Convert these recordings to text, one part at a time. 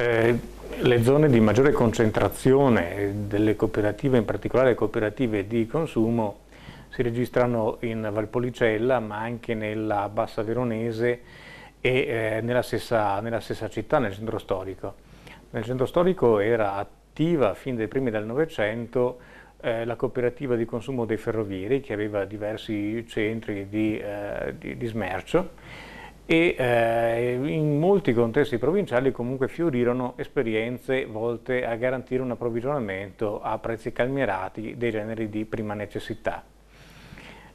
Eh, le zone di maggiore concentrazione delle cooperative, in particolare cooperative di consumo, si registrano in Valpolicella ma anche nella Bassa Veronese e eh, nella, stessa, nella, stessa, città, nel centro storico. Nel centro storico era attiva fin dai primi del Novecento eh, la cooperativa di consumo dei ferrovieri che aveva diversi centri di, eh, di, di smercio e eh, in molti contesti provinciali comunque fiorirono esperienze volte a garantire un approvvigionamento a prezzi calmierati dei generi di prima necessità.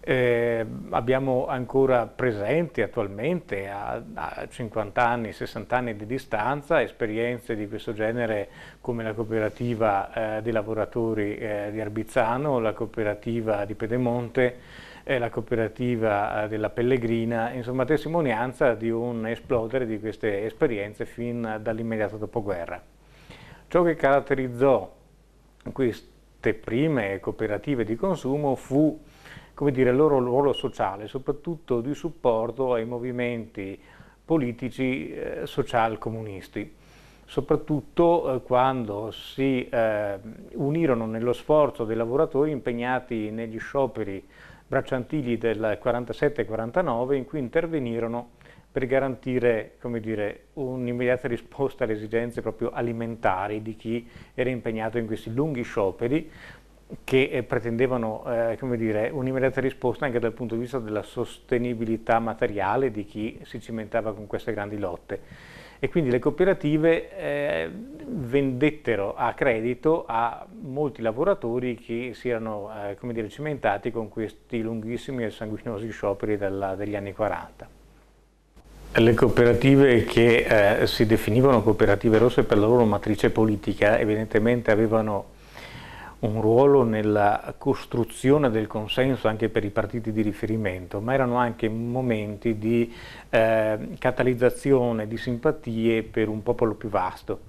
Eh, abbiamo ancora presenti attualmente a, a, 50 anni, 60 anni di distanza esperienze di questo genere come la cooperativa eh, dei lavoratori eh, di Arbizzano, la cooperativa di Pedemonte, eh, la cooperativa eh, della Pellegrina, insomma testimonianza di un esplodere di queste esperienze fin dall'immediato dopoguerra. Ciò che caratterizzò queste prime cooperative di consumo fu come dire, il loro ruolo sociale, soprattutto di supporto ai movimenti politici eh, social-comunisti, soprattutto eh, quando si eh, unirono nello sforzo dei lavoratori impegnati negli scioperi bracciantili del 47-49 in cui intervenirono per garantire un'immediata risposta alle esigenze proprio alimentari di chi era impegnato in questi lunghi scioperi, che eh, pretendevano eh, dire, un'immediata risposta anche dal punto di vista della sostenibilità materiale di chi si cimentava con queste grandi lotte. E quindi le cooperative eh, vendettero a credito a molti lavoratori che si erano eh, dire, cimentati con questi lunghissimi e sanguinosi scioperi della, degli anni 40. Le cooperative che eh, si definivano cooperative rosse per la loro matrice politica evidentemente avevano un ruolo nella costruzione del consenso anche per i partiti di riferimento, ma erano anche momenti di eh, catalizzazione di simpatie per un popolo più vasto,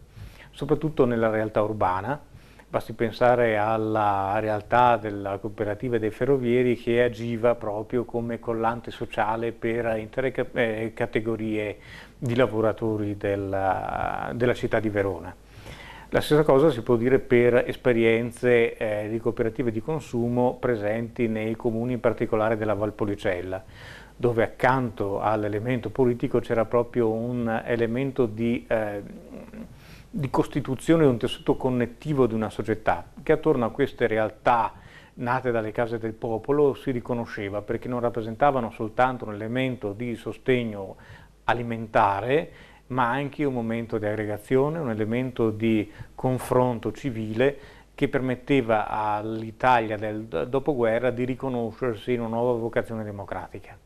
soprattutto nella realtà urbana. Basti pensare alla realtà della cooperativa dei ferrovieri che agiva proprio come collante sociale per intere eh, categorie di lavoratori della, della città di Verona. La stessa cosa si può dire per esperienze eh, di cooperative di consumo presenti nei comuni in particolare della Valpolicella, dove accanto all'elemento politico c'era proprio un elemento di, eh, di costituzione di un tessuto connettivo di una società, che attorno a queste realtà nate dalle case del popolo si riconosceva perché non rappresentavano soltanto un elemento di sostegno alimentare ma anche un momento di aggregazione, un elemento di confronto civile che permetteva all'Italia del dopoguerra di riconoscersi in una nuova vocazione democratica.